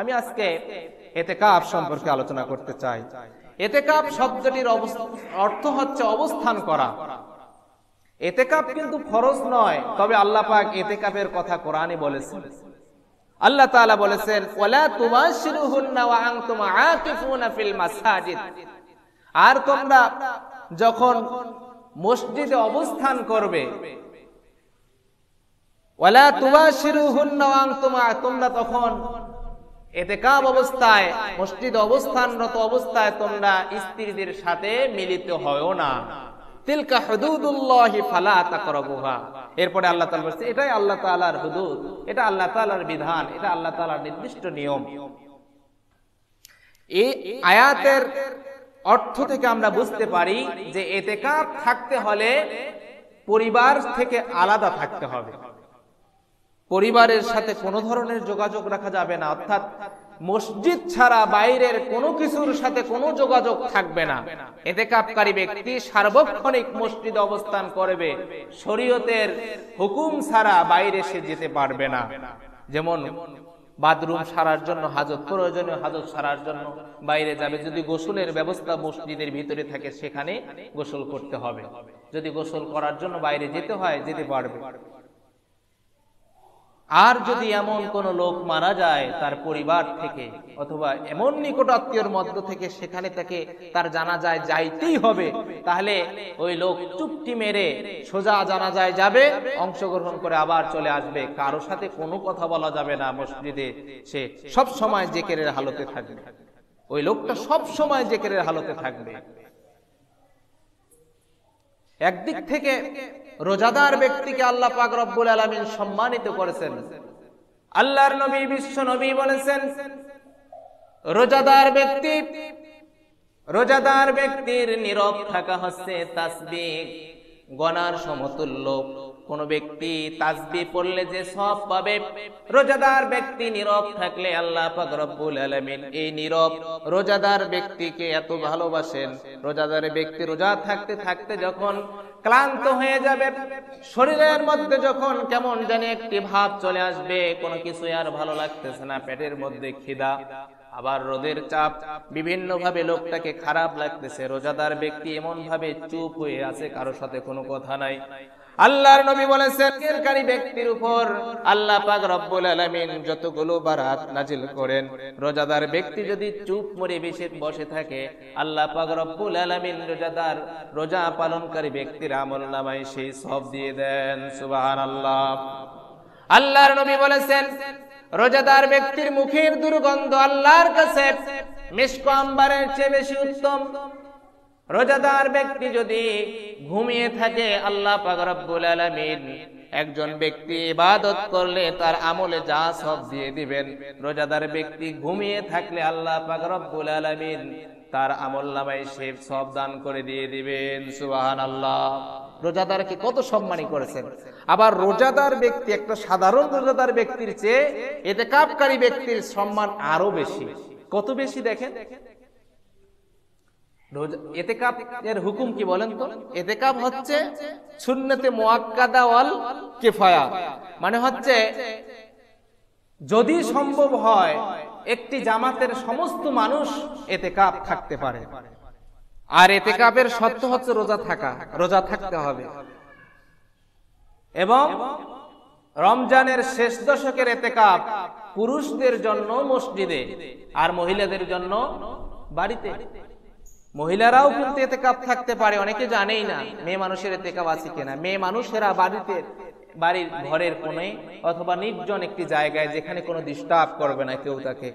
আমি আজকে এতে কাপ সম্পর্কে আলোচনা করতে চাই এতে কাপ শব্দটির অর্থ হচ্ছে অবস্থান করা এতে কাপ কিন্তু ফরজ নয় তবে আল্লাহ পাক এতে কাপের কথা কোরআনে বলেছেন আল্লাহ তাআলা বলেছেন ওয়ালা তুবাশিরুহুন্না ওয়া আনতুম আকিফুনা ফিল মাসাজিদ আর তোমরা যখন মসজিদে অবস্থান করবে ওয়ালা তুবাশিরুহুন্না ওয়া আনতুম তোমরা তখন এতেকাব অবস্থায় মসজিদ অবস্থানরত অবস্থায় তোমরা স্ত্রীদের সাথে মিলিত হয়ও না তিলকা হদুদুল্লাহি ফালা তাকরাবুহা এরপরে আল্লাহ তাআলা বলছে এটাই আল্লাহ তাআলার হুদুদ এটা আল্লাহ তাআলার বিধান এটা আল্লাহ তাআলার নির্দিষ্ট নিয়ম এই আয়াতের অর্থ থেকে আমরা বুঝতে পারি যে এতেকাব থাকতে হলে পরিবার থেকে আলাদা থাকতে হবে পরিবারের সাথে কোনো ধরনের যোগাযোগ রাখা যাবে না অর্থাৎ মসজিদ ছাড়া বাইরের কোনো কিছুর সাথে কোনো যোগাযোগ থাকবে না এতে কাপকারী ব্যক্তি সার্বক্ষণিক মসজিদ অবস্থান করবে শরীয়তের হুকুম ছাড়া বাইরে সে যেতে পারবে না যেমন বাথরুম সারার জন্য হাজত প্রয়োজনীয় হাজত সারার জন্য বাইরে যাবে যদি গোসলের ব্যবস্থা মসজিদের ভিতরে থাকে সেখানে গোসল করতে হবে যদি গোসল করার জন্য বাইরে যেতে হয় যেতে পারবে আর যদি এমন কোন লোক মারা যায় তার পরিবার থেকে অথবা এমন নিকট আত্মীয়র মধ্য থেকে সেখানে থেকে তার জানা যায় যাইতেই হবে তাহলে ওই লোক চুপটি মেরে সোজা জানা যায় যাবে অংশগ্রহণ করে আবার চলে আসবে কারো সাথে কোনো কথা বলা যাবে না মসজিদে সে সব সময় জেকের হালতে থাকবে ওই লোকটা সব সময় জেকের হালতে থাকবে একদিক থেকে রোজাদার ব্যক্তিকে আল্লাহ পাক রব্বুল আলামিন সম্মানিত করেছেন আল্লাহর নবী বিশ্ব নবী বলেছেন রোজাদার ব্যক্তি রোজাদার ব্যক্তির নীরব থাকা হচ্ছে তাসবিক গনার সমতুল্য কোন ব্যক্তি তাজবি পড়লে যে সব পাবে রোজাদার ব্যক্তি নীরব থাকলে আল্লাহ পাক রব্বুল এই নীরব রোজাদার ব্যক্তিকে এত ভালোবাসেন রোজাদার ব্যক্তি রোজা থাকতে থাকতে যখন ক্লান্ত হয়ে যাবে শরীরের মধ্যে যখন কেমন জানি একটি ভাব চলে আসবে কোনো কিছু আর ভালো লাগতেছে না পেটের মধ্যে খিদা আবার রোদের চাপ বিভিন্ন ভাবে লোকটাকে খারাপ লাগতেছে রোজাদার ব্যক্তি এমন ভাবে চুপ হয়ে আছে কারোর সাথে কোনো কথা নাই আল্লাহর নবী বলেছেন কেরকারী ব্যক্তির উপর আল্লাহ পাক রব্বুল আলামিন যতগুলো বারাত নাজিল করেন রোজাদার ব্যক্তি যদি চুপ মরে বেশি বসে থাকে আল্লাহ পাক রব্বুল আলামিন রোজাদার রোজা পালনকারী ব্যক্তির আমল নামায় সেই সব দিয়ে দেন সুবহানাল্লাহ আল্লাহর নবী বলেছেন রোজাদার ব্যক্তির মুখের দুর্গন্ধ আল্লাহর কাছে মিশক আম্বারের চেয়ে বেশি উত্তম রোজাদার ব্যক্তি যদি ঘুমিয়ে থাকে আল্লাহ পাকরাবুল আলমিন একজন ব্যক্তি ইবাদত করলে তার আমলে যা সব দিয়ে দিবেন রোজাদার ব্যক্তি ঘুমিয়ে থাকলে আল্লাহ পাকরাবুল আলমিন তার আমল নামায় সে সব দান করে দিয়ে দিবেন সুবাহান আল্লাহ রোজাদারকে কত সম্মানী করেছেন আবার রোজাদার ব্যক্তি একটা সাধারণ রোজাদার ব্যক্তির চেয়ে এতে কাপকারী ব্যক্তির সম্মান আরো বেশি কত বেশি দেখেন হুকুম কি বলেন হচ্ছে মানে হচ্ছে যদি সম্ভব হয় একটি জামাতের সমস্ত মানুষ কাপ থাকতে পারে আর কাপের সত্য হচ্ছে রোজা থাকা রোজা থাকতে হবে এবং রমজানের শেষ দশকের এতে কাপ পুরুষদের জন্য মসজিদে আর মহিলাদের জন্য বাড়িতে মহিলারাও কিন্তু এতে কাপ থাকতে পারে অনেকে জানেই না মেয়ে মানুষের এতে কাপ আছে কিনা মেয়ে মানুষেরা বাড়িতে বাড়ির ঘরের কোনে অথবা নির্জন একটি জায়গায় যেখানে কোনো ডিস্টার্ব করবে না কেউ তাকে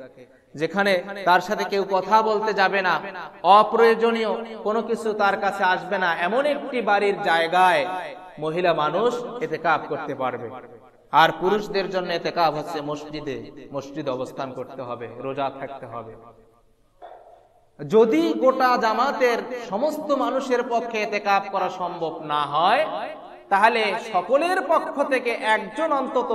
যেখানে তার সাথে কেউ কথা বলতে যাবে না অপ্রয়োজনীয় কোনো কিছু তার কাছে আসবে না এমন একটি বাড়ির জায়গায় মহিলা মানুষ এতে কাপ করতে পারবে আর পুরুষদের জন্য এতে কাপ হচ্ছে মসজিদে মসজিদ অবস্থান করতে হবে রোজা থাকতে হবে যদি গোটা জামাতের সমস্ত মানুষের পক্ষে এতে কাপ করা সম্ভব না হয় তাহলে সকলের পক্ষ থেকে একজন অন্তত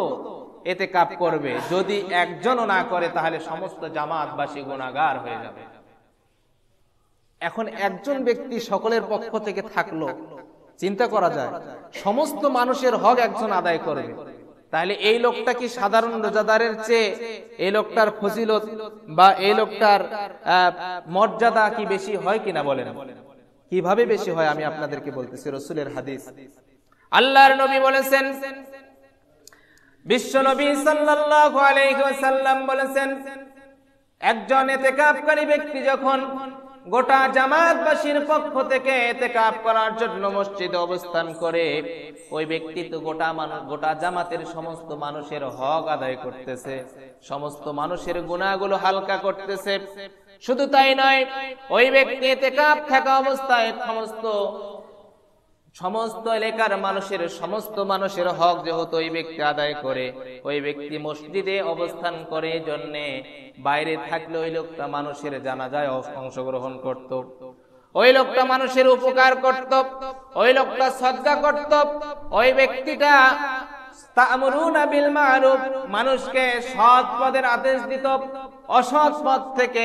এতে কাপ করবে যদি একজনও না করে তাহলে সমস্ত জামাতবাসী গুণাগার হয়ে যাবে এখন একজন ব্যক্তি সকলের পক্ষ থেকে থাকলো চিন্তা করা যায় সমস্ত মানুষের হক একজন আদায় করবে তাহলে এই লোকটা কি সাধারণ রোজাদারের চেয়ে এই লোকটার ফজিলত বা এই লোকটার মর্যাদা কি বেশি হয় কিনা বলেন কিভাবে বেশি হয় আমি আপনাদেরকে বলতেছি রসুলের হাদিস আল্লাহর নবী বলেছেন বিশ্ব নবী সাল্লাল্লাহু আলাইহি ওয়াসাল্লাম বলেছেন একজন এতেকাফকারী ব্যক্তি যখন গোটা জামাতবাসীর পক্ষ থেকে এতেকাপ করার জন্য মসজিদে অবস্থান করে ওই ব্যক্তি তো গোটা মানুষ গোটা জামাতের সমস্ত মানুষের হক আদায় করতেছে সমস্ত মানুষের গুণাগুলো হালকা করতেছে শুধু তাই নয় ওই ব্যক্তি এতে কাপ থাকা অবস্থায় সমস্ত সমস্ত এলাকার মানুষের সমস্ত মানুষের হক যেহেতু ওই ব্যক্তি আদায় করে ওই ব্যক্তি মসজিদে অবস্থান করে জন্যে বাইরে থাকলে ওই লোকটা মানুষের জানা যায় অংশগ্রহণ করত। ওই লোকটা মানুষের উপকার করত ওই লোকটা সজ্জা করত ওই ব্যক্তিটা মানুষকে সৎ পদের আদেশ দিত অসৎ পদ থেকে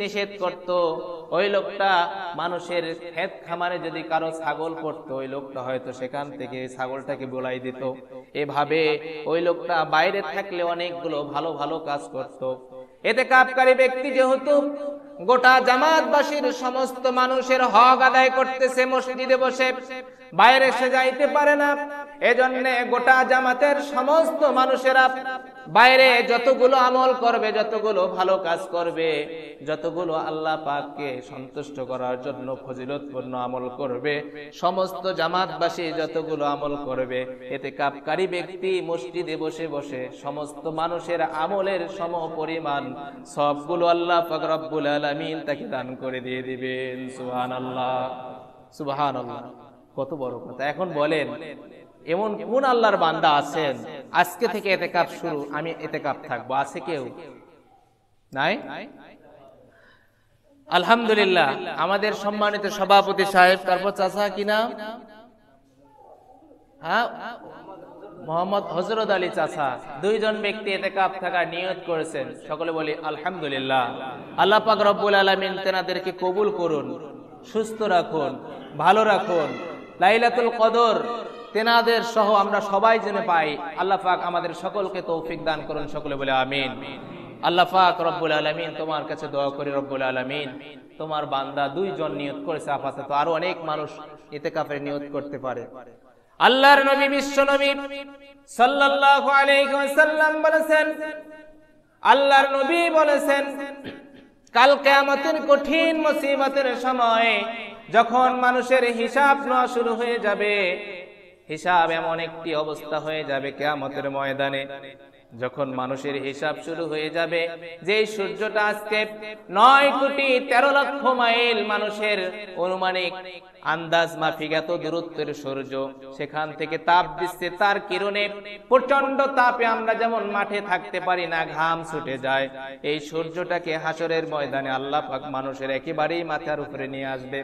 নিষেধ করত ওই লোকটা মানুষের খেত খামারে যদি কারো ছাগল পড়তো ওই লোকটা হয়তো সেখান থেকে ছাগলটাকে বোলাই দিত এভাবে ওই লোকটা বাইরে থাকলে অনেকগুলো ভালো ভালো কাজ করত। এতে কাপকারী ব্যক্তি যেহেতু গোটা জামাতবাসীর সমস্ত মানুষের হক আদায় করতেছে মসজিদে বসে বাইরে সে যাইতে পারে না এজন্যে গোটা জামাতের সমস্ত মানুষেরা বাইরে যতগুলো আমল করবে যতগুলো ভালো কাজ করবে যতগুলো আল্লাহ পাককে সন্তুষ্ট করার জন্য ফজিলতপূর্ণ আমল করবে সমস্ত জামাতবাসী যতগুলো আমল করবে এতে কাপকারী ব্যক্তি মসজিদে বসে বসে সমস্ত মানুষের আমলের সম পরিমাণ সবগুলো আল্লাহ পাক রব্বুল আলমিন তাকে দান করে দিয়ে দিবেন সুহান আল্লাহ সুবাহান আল্লাহ কত বড় কথা এখন বলেন এমন কোন আল্লাহর বান্দা আছেন আজকে থেকে এতে কাপ শুরু আমি এতে কাপ থাকবো আছে কেউ নাই আলহামদুলিল্লাহ আমাদের সম্মানিত সভাপতি সাহেব তারপর চাচা কি হ্যাঁ মোহাম্মদ হজরত আলী চাচা দুইজন ব্যক্তি এতে কাপ থাকার নিয়োগ করেছেন সকলে বলি আলহামদুলিল্লাহ আল্লাহ পাক রব্বুল আলমিন তেনাদেরকে কবুল করুন সুস্থ রাখুন ভালো রাখুন লাইলাতুল কদর তেনাদের সহ আমরা সবাই জেনে পাই আল্লাহ পাক আমাদের সকলকে তৌফিক দান করুন সকলে বলে আমিন আল্লাহ পাক রব্বুল আলমিন তোমার কাছে দোয়া করি রব্বুল আলমিন তোমার বান্দা দুইজন নিয়োগ করেছে আপাতত আরো অনেক মানুষ এতে কাপের নিয়োগ করতে পারে আল্লাহর নবী বিশ্ব নবী সাল্লাল্লাহু আলাইহি ওয়াসাল্লাম বলেছেন আল্লাহর নবী বলেছেন কাল কিয়ামতের কঠিন মুসিবতের সময় যখন মানুষের হিসাব নেওয়া শুরু হয়ে যাবে হিসাব এমন একটি অবস্থা হয়ে যাবে কেয়ামতের ময়দানে যখন মানুষের হিসাব শুরু হয়ে যাবে যে সূর্যটা আজকে নয় কোটি তেরো লক্ষ মাইল মানুষের অনুমানিক আন্দাজ মাফিক এত দূরত্বের সূর্য সেখান থেকে তাপ দিচ্ছে তার কিরণে প্রচন্ড তাপে আমরা যেমন মাঠে থাকতে পারি না ঘাম ছুটে যায় এই সূর্যটাকে হাসরের ময়দানে আল্লাহ মানুষের একেবারেই মাথার উপরে নিয়ে আসবে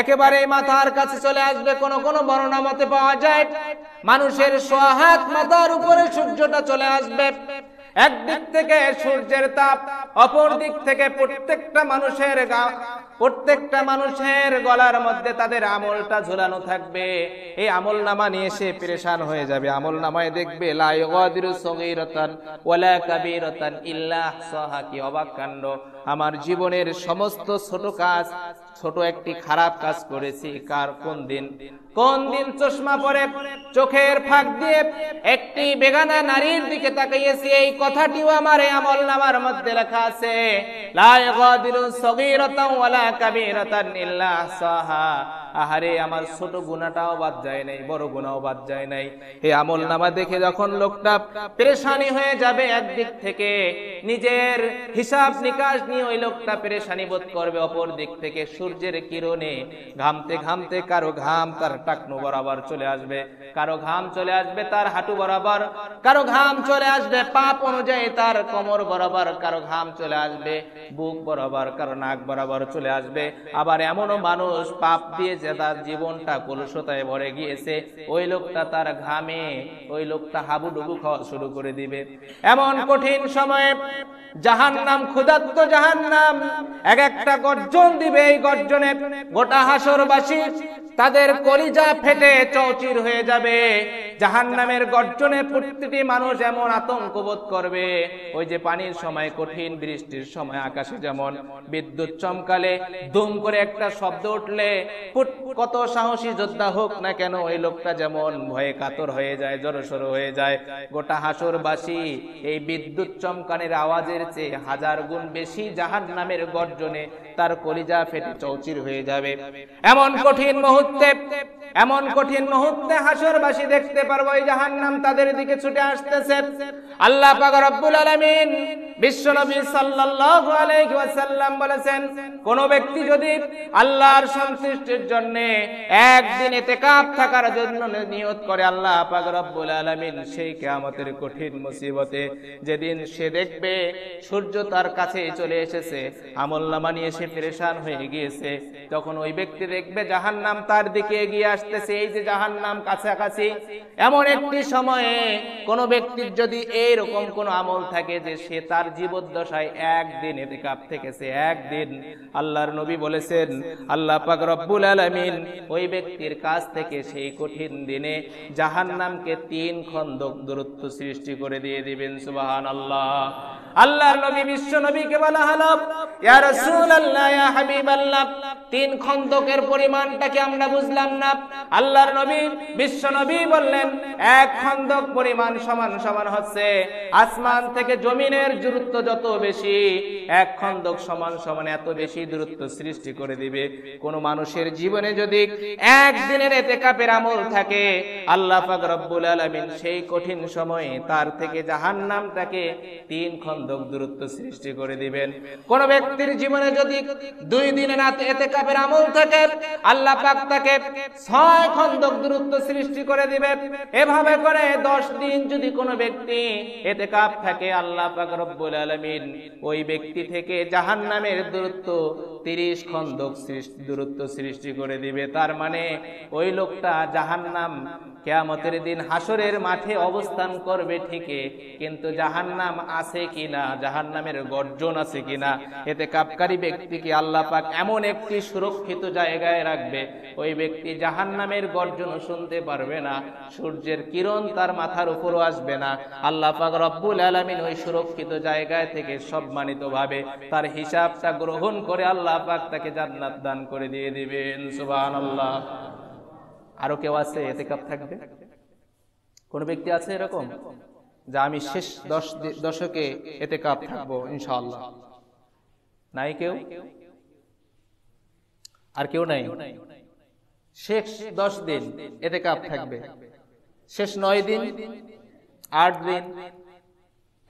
একেবারে মাথার কাছে চলে আসবে কোন কোন বর্ণনা মতে পাওয়া যায় মানুষের সোহাত মাথার উপরে সূর্যটা চলে আসবে একদিক থেকে সূর্যের তাপ অপর দিক থেকে প্রত্যেকটা মানুষের প্রত্যেকটা মানুষের গলার মধ্যে তাদের আমলটা ঝুলানো থাকবে এই আমল নামা নিয়ে সে পরেশান হয়ে যাবে আমল নামায় দেখবে লাইগাদিরু সগীরাতান ওয়ালা কাবীরাতান ইল্লা সাহা কি অবাক কাণ্ড আমার জীবনের সমস্ত ছোট কাজ ছোট একটি খারাপ কাজ করেছি কার কোন দিন কোন দিন চশমা পরে চোখের ফাঁক দিয়ে একটি বেগানা নারীর দিকে তাকাইয়েছি এই কথাটিও আমার আমল নামার মধ্যে লেখা আছে লা ইগাদিরু সগীরাতাও ওয়ালা কাবীরাতান ইল্লা সাহা আহারে আমার ছোট গুণাটাও বাদ যায় নাই বড় গুণাও বাদ যায় নাই এই আমল নামা দেখে যখন লোকটা পেরেশানি হয়ে যাবে একদিক থেকে নিজের হিসাব নিকাশ নিয়ে ওই লোকটা পেরেশানি বোধ করবে অপর দিক থেকে সূর্যের কিরণে ঘামতে ঘামতে কারো ঘাম তার টাকনো বরাবর চলে আসবে কারো ঘাম চলে আসবে তার হাঁটু বরাবর কারো ঘাম চলে আসবে পাপ অনুযায়ী তার কোমর বরাবর কারো ঘাম চলে আসবে বুক বরাবর কারো নাক বরাবর চলে আসবে আবার এমনও মানুষ পাপ দিয়ে গিয়েছে তার জীবনটা কলুষতায় ভরে গিয়েছে ওই লোকটা তার ঘামে ওই লোকটা হাবুডুবু খাওয়া শুরু করে দিবে এমন কঠিন সময়ে জাহান নাম ক্ষুদাত্ম জাহান নাম এক একটা গর্জন দিবে এই গর্জনে গোটা হাসরবাসী তাদের কলিজা ফেটে চৌচির হয়ে যাবে জাহান নামের গর্জনে প্রতিটি মানুষ এমন আতঙ্ক বোধ করবে ওই যে পানির সময় কঠিন বৃষ্টির সময় আকাশে যেমন বিদ্যুৎ চমকালে দুম করে একটা শব্দ উঠলে কত সাহসী যোদ্ধা হোক না কেন ওই লোকটা যেমন ভয়ে কাতর হয়ে যায় জড়সড় হয়ে যায় গোটা বাসি এই বিদ্যুৎ চমকানের আওয়াজের চেয়ে হাজার গুণ বেশি জাহান নামের গর্জনে তার কলিজা ফেটে চৌচির হয়ে যাবে এমন কঠিন মুহূর্তে এমন কঠিন মুহূর্তে হাসরবাসী দেখতে পারবো এই জাহান্নাম তাদের দিকে ছুটে আসতেছে আল্লাহ পাক রব্বুল আলামিন সাল্লাল্লাহু আলাইহি ওয়াসাল্লাম বলেছেন কোন ব্যক্তি যদি আল্লাহর সন্তুষ্টির জন্য ইতিকাফ থাকার জন্য নিয়ত করে আল্লাহ পাক রব্বুল আলামিন সেই কিয়ামতের কঠিন মুসিবতে যেদিন সে দেখবে সূর্য তার কাছে চলে এসেছে আমলনামা নিয়ে সে পরেশান হয়ে গিয়েছে তখন ওই ব্যক্তি দেখবে জাহান্নাম তার দিকে এগিয়ে আসতেছে এই যে জাহান নাম কাছাকাছি এমন একটি সময়ে কোন ব্যক্তির যদি এইরকম কোন আমল থাকে যে সে তার জীবদ্দশায় একদিন এতে কাপ থেকেছে একদিন আল্লাহর নবী বলেছেন আল্লাহ পাক রব্বুল আলমিন ওই ব্যক্তির কাছ থেকে সেই কঠিন দিনে জাহান নামকে তিন খন্দক দূরত্ব সৃষ্টি করে দিয়ে দিবেন সুবাহান আল্লাহ আল্লাহর নবী বিশ্ব নবীকে বলা হলো ইয়া রাসূলুল্লাহ ইয়া হাবিবাল্লাহ তিন খন্দকের পরিমাণটাকে আমরা বুঝলাম না আল্লাহর নবী বিশ্ব নবী বললেন এক খন্দক পরিমাণ সমান সমান হচ্ছে আসমান থেকে জমিনের দূরত্ব যত বেশি এক খন্দক সমান সমান এত বেশি দূরত্ব সৃষ্টি করে দিবে কোন মানুষের জীবনে যদি একদিনের এতে কাপের আমল থাকে আল্লাহ পাক রব্বুল আলামিন সেই কঠিন সময়ে তার থেকে জাহান্নামটাকে তিন খন্দক বন্ধক দূরত্ব সৃষ্টি করে দিবেন কোন ব্যক্তির জীবনে যদি দুই দিনে না এতে কাপের আমল থাকে আল্লাহ পাক তাকে ছয় খন্দক দূরত্ব সৃষ্টি করে দিবে এভাবে করে দশ দিন যদি কোনো ব্যক্তি এতে কাপ থাকে আল্লাহ পাক রব্বুল আলমিন ওই ব্যক্তি থেকে জাহান নামের দূরত্ব তিরিশ খন্দক দূরত্ব সৃষ্টি করে দিবে তার মানে ওই লোকটা জাহান্নাম কেয়ামতের দিন হাসরের মাঠে অবস্থান করবে ঠিকই কিন্তু জাহান নাম আছে কিনা জাহান নামের গর্জন আছে কিনা এতে কাপকারী ব্যক্তিকে আল্লাহ পাক এমন একটি সুরক্ষিত জায়গায় রাখবে ওই ব্যক্তি জাহান নামের গর্জন শুনতে পারবে না সূর্যের কিরণ তার মাথার উপরও আসবে না আল্লাহ পাক রব্বুল আলমিন ওই সুরক্ষিত জায়গায় থেকে সম্মানিতভাবে তার হিসাবটা গ্রহণ করে আল্লাহ পাক তাকে জান্নাত দান করে দিয়ে দিবেন সুবাহ আল্লাহ আরো কেউ আছে এতে কাপ থাকবে কোন ব্যক্তি আছে এরকম যে আমি শেষ দশ দশকে এতে কাপ থাকবো ইনশাল্লাহ নাই কেউ আর কেউ নাই শেষ দশ দিন এতে কাপ থাকবে শেষ নয় দিন আট দিন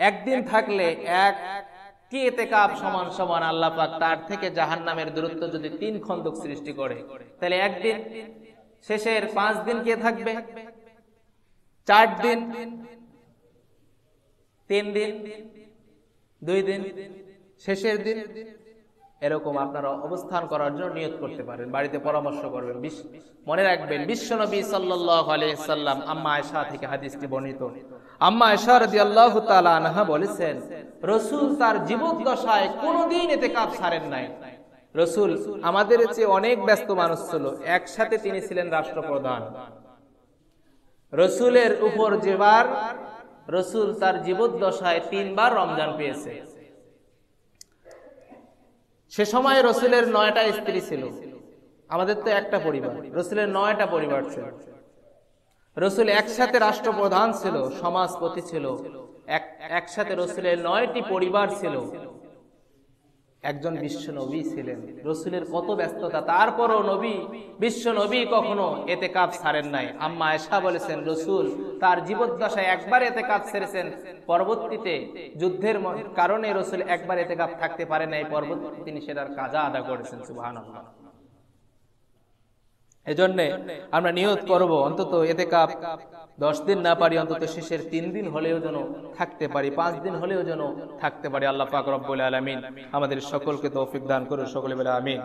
একদিন থাকলে এক কি এতে কাপ সমান সমান আল্লাহ পাক তার থেকে জাহান নামের দূরত্ব যদি তিন খন্দক সৃষ্টি করে তাহলে একদিন শেষের পাঁচ দিন কে থাকবে চার দিন তিন দিন দুই দিন শেষের দিন এরকম আপনারা অবস্থান করার জন্য নিয়োগ করতে পারেন বাড়িতে পরামর্শ করবেন মনে রাখবেন বিশ্ব নবী সাল্লাম আম্মা আয়সা থেকে হাদিসটি বর্ণিত আম্মা আয়সা রদি আল্লাহ বলেছেন রসুল তার জীবন দশায় কোনোদিন এতে কাপ সারেন নাই রসুল আমাদের চেয়ে অনেক ব্যস্ত মানুষ ছিল একসাথে তিনি ছিলেন রাষ্ট্রপ্রধান রসুলের উপর যেবার রসুল তার জীবদ্দশায় তিনবার রমজান পেয়েছে সে সময় রসুলের নয়টা স্ত্রী ছিল আমাদের তো একটা পরিবার রসুলের নয়টা পরিবার ছিল রসুল একসাথে রাষ্ট্রপ্রধান ছিল সমাজপতি ছিল একসাথে রসুলের নয়টি পরিবার ছিল একজন বিশ্ব নবী ছিলেন রসুলের কত ব্যস্ততা তারপরও নবী বিশ্ব নবী কখনো এতে কাপ ছাড়েন নাই আম্মা এসা বলেছেন রসুল তার জীবদ্দশায় একবার এতে কাপ ছেড়েছেন পরবর্তীতে যুদ্ধের কারণে রসুল একবার এতে কাপ থাকতে পারে নাই পরবর্তী তিনি সেটার কাজা আদা করেছেন সুবাহ এজন্যে আমরা নিয়ত করব অন্তত এতে কাপ দশ দিন না পারি অন্তত শেষের তিন দিন হলেও যেন থাকতে পারি পাঁচ দিন হলেও যেন থাকতে পারি আল্লাহ পাক রব্বুল আলমিন আমাদের সকলকে তৌফিক দান করুন সকলে বলে আমিন